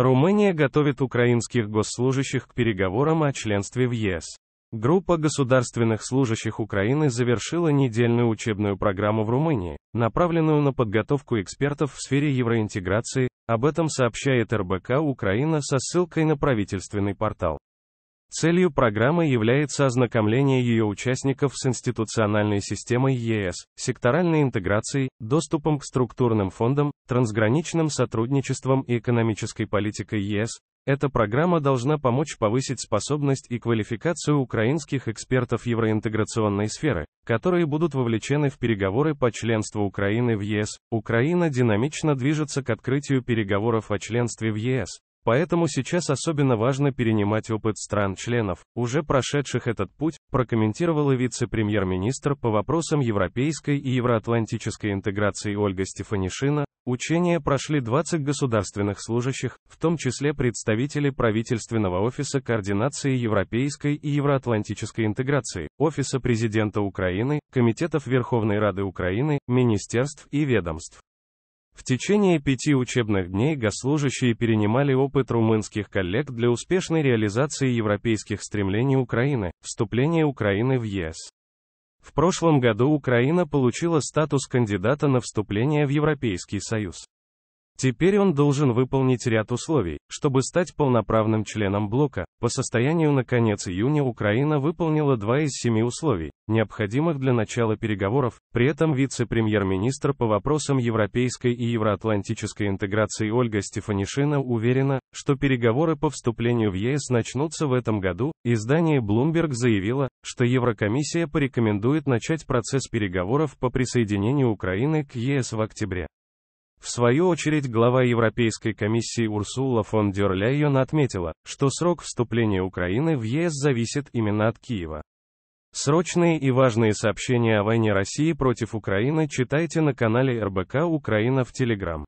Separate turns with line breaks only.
Румыния готовит украинских госслужащих к переговорам о членстве в ЕС. Группа государственных служащих Украины завершила недельную учебную программу в Румынии, направленную на подготовку экспертов в сфере евроинтеграции, об этом сообщает РБК Украина со ссылкой на правительственный портал. Целью программы является ознакомление ее участников с институциональной системой ЕС, секторальной интеграцией, доступом к структурным фондам, трансграничным сотрудничеством и экономической политикой ЕС. Эта программа должна помочь повысить способность и квалификацию украинских экспертов евроинтеграционной сферы, которые будут вовлечены в переговоры по членству Украины в ЕС. Украина динамично движется к открытию переговоров о членстве в ЕС. Поэтому сейчас особенно важно перенимать опыт стран-членов, уже прошедших этот путь, прокомментировала вице-премьер-министр по вопросам европейской и евроатлантической интеграции Ольга Стефанишина. Учения прошли 20 государственных служащих, в том числе представители правительственного офиса координации европейской и евроатлантической интеграции, офиса президента Украины, комитетов Верховной Рады Украины, министерств и ведомств. В течение пяти учебных дней госслужащие перенимали опыт румынских коллег для успешной реализации европейских стремлений Украины, вступления Украины в ЕС. В прошлом году Украина получила статус кандидата на вступление в Европейский Союз. Теперь он должен выполнить ряд условий, чтобы стать полноправным членом блока. По состоянию на конец июня Украина выполнила два из семи условий, необходимых для начала переговоров. При этом вице-премьер-министр по вопросам европейской и евроатлантической интеграции Ольга Стефанишина уверена, что переговоры по вступлению в ЕС начнутся в этом году. Издание Bloomberg заявило, что Еврокомиссия порекомендует начать процесс переговоров по присоединению Украины к ЕС в октябре. В свою очередь глава Европейской комиссии Урсула фон дер Ляйен отметила, что срок вступления Украины в ЕС зависит именно от Киева. Срочные и важные сообщения о войне России против Украины читайте на канале РБК Украина в Телеграм.